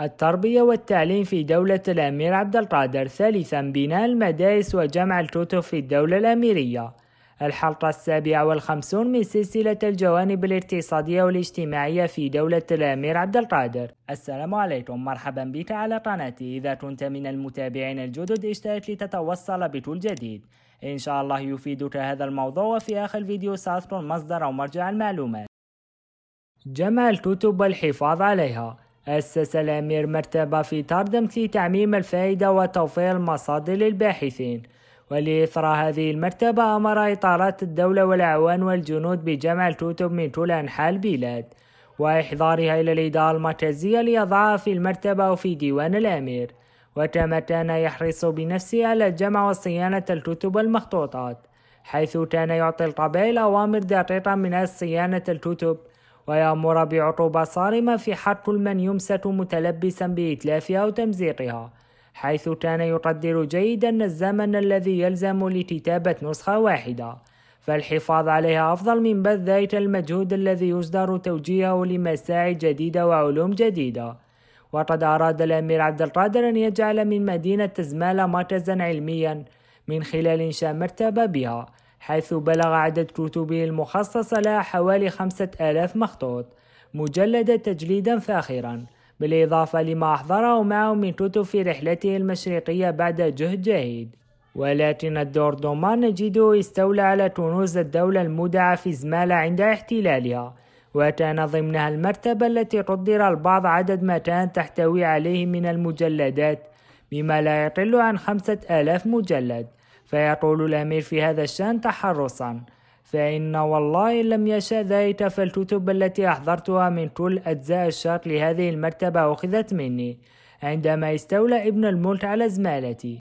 التربية والتعليم في دولة الأمير عبد القادر ثالثا بناء المدارس وجمع الكتب في الدولة الأميرية الحلقة السابعة والخمسون من سلسلة الجوانب الاقتصادية والاجتماعية في دولة الأمير عبد القادر السلام عليكم مرحبا بك على قناتي إذا كنت من المتابعين الجدد اشترك لتتوصل بكل جديد إن شاء الله يفيدك هذا الموضوع وفي آخر الفيديو سأذكر مصدر أو مرجع المعلومات جمع الكتب والحفاظ عليها أسس الأمير مرتبة في طردمت لتعميم الفائدة وتوفير المصادر للباحثين ولإثراء هذه المرتبة أمر إطارات الدولة والأعوان والجنود بجمع الكتب من كل أنحاء البلاد وإحضارها إلى الإدارة المركزية ليضعها في المرتبة وفي ديوان الأمير وكما كان يحرص بنفسه على جمع وصيانة الكتب والمخطوطات حيث كان يعطي القبائل أوامر دقيقة من صيانة الكتب ويأمر بعقوبة صارمة في حرق من يمسك متلبسا بإتلافها وتمزيقها حيث كان يقدر جيدا الزمن الذي يلزم لكتابة نسخة واحدة فالحفاظ عليها أفضل من بذ ذلك المجهود الذي يصدر توجيهه لمساعي جديدة وعلوم جديدة وقد أراد الأمير عبد القادر أن يجعل من مدينة تزمالة مركزا علميا من خلال إنشاء مرتبة بها حيث بلغ عدد كتبه المخصصة لها حوالي خمسة آلاف مخطوط مجلدة تجليدا فاخرا بالإضافة لما أحضره معه من كتب في رحلته المشرقية بعد جهد جهيد ولكن الدور دومان نجده استولى على كنوز الدولة المودعة في زمالة عند احتلالها وكان ضمنها المرتبة التي قدر البعض عدد ما كانت تحتوي عليه من المجلدات بما لا يقل عن خمسة آلاف مجلد فيقول الأمير في هذا الشأن تحرصا فإن والله لم يشاء ذلك فالكتب التي أحضرتها من كل أجزاء الشرق لهذه المرتبة أخذت مني عندما استولى ابن الملك على زمالتي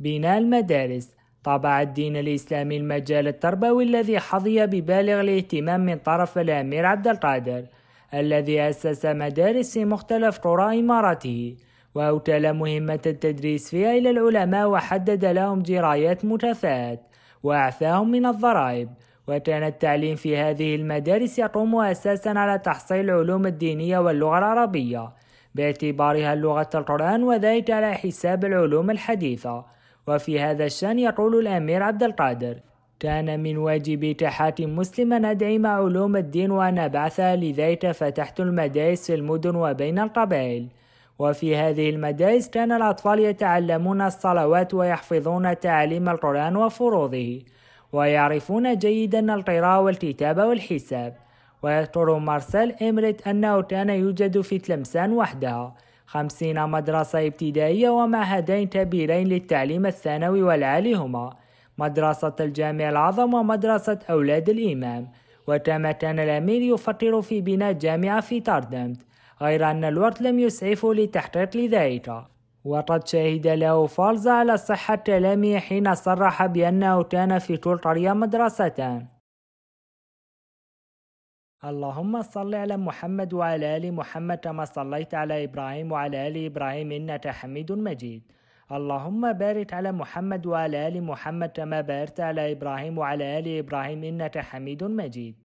بناء المدارس طبع الدين الإسلامي المجال التربوي الذي حظي ببالغ الاهتمام من طرف الأمير عبد القادر الذي أسس مدارس في مختلف قرى إماراته وأوكل مهمة التدريس فيها إلى العلماء وحدد لهم جرايات متفات وأعفاهم من الضرائب وكان التعليم في هذه المدارس يقوم أساسا على تحصيل العلوم الدينية واللغة العربية باعتبارها لغة القرآن وذلك على حساب العلوم الحديثة وفي هذا الشأن يقول الأمير عبد القادر كان من واجبي كحاكم مسلم أن أدعم علوم الدين وأن أبعثها لذلك فتحت المدارس في المدن وبين القبائل وفي هذه المدارس كان الأطفال يتعلمون الصلوات ويحفظون تعاليم القرآن وفروضه ويعرفون جيدا القراءة والكتابة والحساب ويذكر مارسيل إمريت أنه كان يوجد في تلمسان وحدها خمسين مدرسة ابتدائية ومعهدين كبيرين للتعليم الثانوي والعالي هما مدرسة الجامع العظم ومدرسة أولاد الإمام وكما كان الأمير يفكر في بناء جامعة في تاردمت غير أن الوقت لم يسعفه لتحقيق ذلك وقد شهد له فالز على صحة كلامه حين صرح بأنه كان في كل قرية مدرستان اللهم صل على محمد وعلى آل محمد كما صليت على إبراهيم وعلى آل إبراهيم إنك حميد مجيد اللهم بارك على محمد وعلى آل محمد كما باركت على إبراهيم وعلى آل إبراهيم إنك حميد مجيد